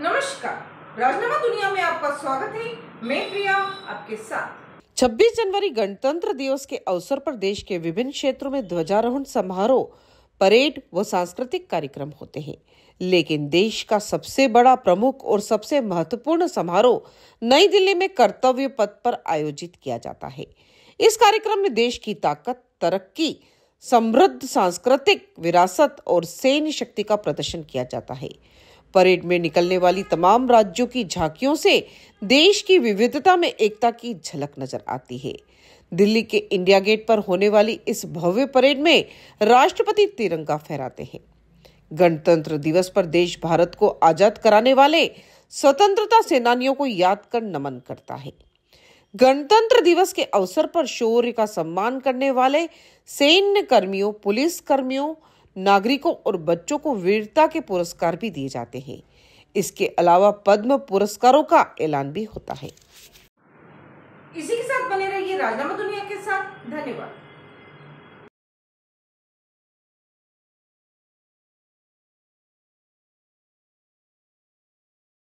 नमस्कार राजनामा दुनिया में आपका स्वागत है मैं प्रिया आपके साथ 26 जनवरी गणतंत्र दिवस के अवसर पर देश के विभिन्न क्षेत्रों में ध्वजारोहण समारोह परेड व सांस्कृतिक कार्यक्रम होते हैं लेकिन देश का सबसे बड़ा प्रमुख और सबसे महत्वपूर्ण समारोह नई दिल्ली में कर्तव्य पथ पर आयोजित किया जाता है इस कार्यक्रम में देश की ताकत तरक्की समृद्ध सांस्कृतिक विरासत और सैन्य शक्ति का प्रदर्शन किया जाता है परेड में निकलने वाली तमाम राज्यों की झांकियों से देश की विविधता में एकता की झलक नजर आती है दिल्ली के इंडिया गेट पर होने वाली इस भव्य परेड में राष्ट्रपति तिरंगा फहराते हैं गणतंत्र दिवस पर देश भारत को आजाद कराने वाले स्वतंत्रता सेनानियों को याद कर नमन करता है गणतंत्र दिवस के अवसर पर शौर्य का सम्मान करने वाले सैन्य कर्मियों पुलिस कर्मियों नागरिकों और बच्चों को वीरता के पुरस्कार भी दिए जाते हैं इसके अलावा पद्म पुरस्कारों का ऐलान भी होता है इसी के साथ बने रहिए राजनामा दुनिया के साथ धन्यवाद